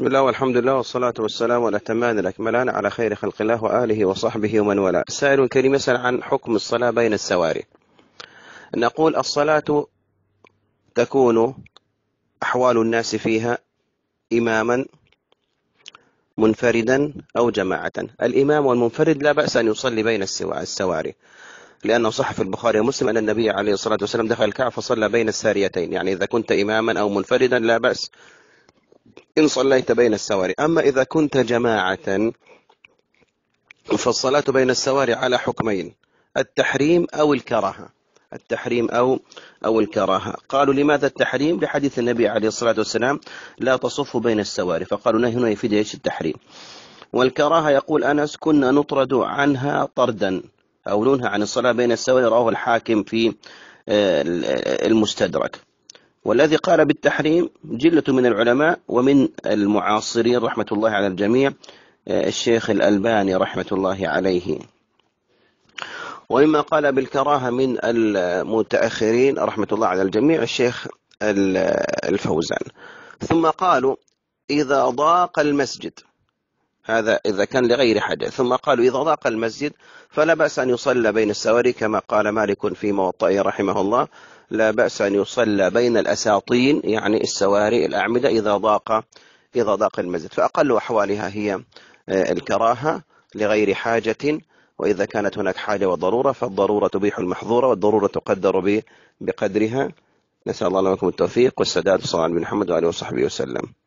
بسم الله والحمد لله والصلاة والسلام والأتمان الأكملان على خير خلق الله وآله وصحبه ومن والاه. سائل كريم يسأل عن حكم الصلاة بين السواري. نقول الصلاة تكون أحوال الناس فيها إماما منفردا أو جماعة. الإمام والمنفرد لا بأس أن يصلي بين السواري. لأنه صح في البخاري ومسلم أن النبي عليه الصلاة والسلام دخل الكعبة فصلى بين الساريتين يعني إذا كنت إماما أو منفردا لا بأس إن صليت بين السواري أما إذا كنت جماعة فالصلاة بين السواري على حكمين التحريم أو الكراهة التحريم أو أو الكراهة قالوا لماذا التحريم لحديث النبي عليه الصلاة والسلام لا تصف بين السواري فقالوا نهي هنا يفيد إيش التحريم والكراهة يقول أنس كنا نطرد عنها طردا أو ننهى عن الصلاة بين السواري رواه الحاكم في آه، المستدرك والذي قال بالتحريم جلة من العلماء ومن المعاصرين رحمة الله على الجميع آه، الشيخ الألباني رحمة الله عليه ومما قال بالكراهة من المتأخرين رحمة الله على الجميع الشيخ الفوزان ثم قالوا إذا ضاق المسجد هذا إذا كان لغير حاجة ثم قالوا إذا ضاق المسجد فلا بأس أن يصلى بين السواري كما قال مالك في موطئه رحمه الله لا بأس أن يصلى بين الأساطين يعني السواري الأعمدة إذا ضاق إذا ضاق المسجد فأقل أحوالها هي آه، الكراهة لغير حاجة وإذا كانت هناك حاجة وضرورة فالضرورة تبيح المحظورة والضرورة تقدر بقدرها نسأل الله لكم التوفيق والسداد صلى الله عليه محمد وآله وصحبه وسلم